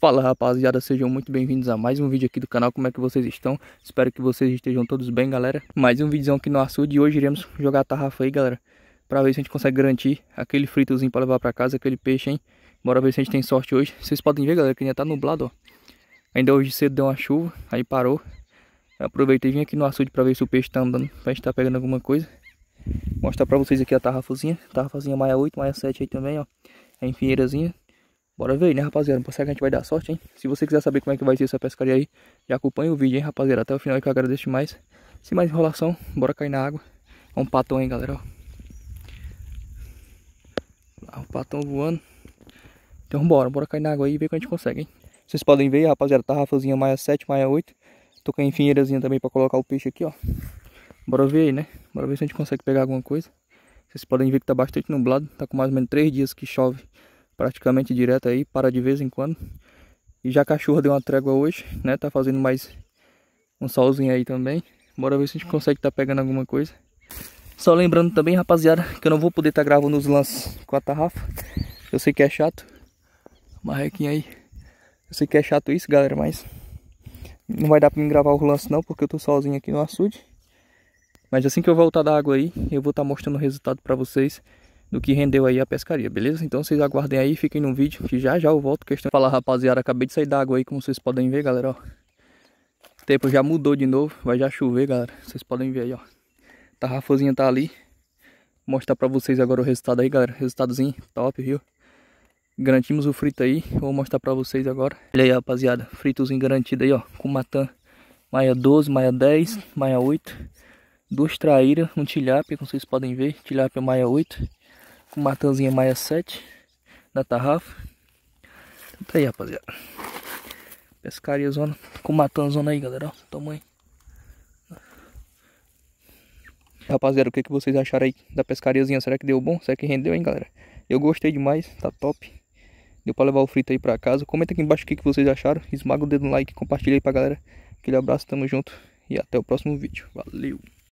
Fala rapaziada, sejam muito bem-vindos a mais um vídeo aqui do canal, como é que vocês estão? Espero que vocês estejam todos bem galera Mais um vídeo aqui no açude e hoje iremos jogar a tarrafa aí galera Pra ver se a gente consegue garantir aquele fritozinho pra levar pra casa, aquele peixe hein Bora ver se a gente tem sorte hoje Vocês podem ver galera que ainda tá nublado ó Ainda hoje cedo deu uma chuva, aí parou Eu Aproveitei e vim aqui no açude pra ver se o peixe tá andando, pra gente tá pegando alguma coisa Vou Mostrar pra vocês aqui a tarrafazinha Tarrafazinha maia 8, maia 7 aí também ó Em é enfieirazinha Bora ver aí, né, rapaziada? Não será que a gente vai dar sorte, hein? Se você quiser saber como é que vai ser essa pescaria aí, já acompanha o vídeo, hein, rapaziada? Até o final que eu agradeço demais. Sem mais enrolação, bora cair na água. É um patão, hein, galera, ó. Um patão voando. Então bora, bora cair na água aí e ver o que a gente consegue, hein? Vocês podem ver, rapaziada, tarrafazinha maia 7, maia 8. Tô com a enfinheirazinha também pra colocar o peixe aqui, ó. Bora ver aí, né? Bora ver se a gente consegue pegar alguma coisa. Vocês podem ver que tá bastante nublado. Tá com mais ou menos 3 dias que chove praticamente direto aí, para de vez em quando. E já a cachorra deu uma trégua hoje, né? Tá fazendo mais um solzinho aí também. Bora ver se a gente consegue tá pegando alguma coisa. Só lembrando também, rapaziada, que eu não vou poder estar tá gravando os lances com a tarrafa. Eu sei que é chato. Marrequinha aí. Eu sei que é chato isso, galera, mas... Não vai dar pra mim gravar o lance não, porque eu tô sozinho aqui no açude. Mas assim que eu voltar da água aí, eu vou estar tá mostrando o resultado pra vocês do que rendeu aí a pescaria, beleza? Então vocês aguardem aí, fiquem no vídeo que já já eu volto. Questão de falar, rapaziada, acabei de sair da água aí, como vocês podem ver, galera, ó. O tempo já mudou de novo, vai já chover, galera. Vocês podem ver aí, ó. Tarrafazinha tá, tá ali. Vou mostrar pra vocês agora o resultado aí, galera. Resultadozinho top, viu? Garantimos o frito aí. Vou mostrar pra vocês agora. Olha aí, rapaziada. Fritozinho garantido aí, ó. Com matã. Maia 12, maia 10, maia 8. Duas traíras, um tilápia, como vocês podem ver. Tilápia maia 8 com matanzinha Maia 7 da Tarrafa. Então tá aí, rapaziada. Pescaria zona com matanzona aí, galera. Ó, tamanho. Rapaziada, o que, que vocês acharam aí da pescariazinha? Será que deu bom? Será que rendeu, hein, galera? Eu gostei demais, tá top. Deu pra levar o frito aí pra casa. Comenta aqui embaixo o que, que vocês acharam. Esmaga o dedo no like, compartilha aí pra galera. Aquele abraço, tamo junto. E até o próximo vídeo. Valeu!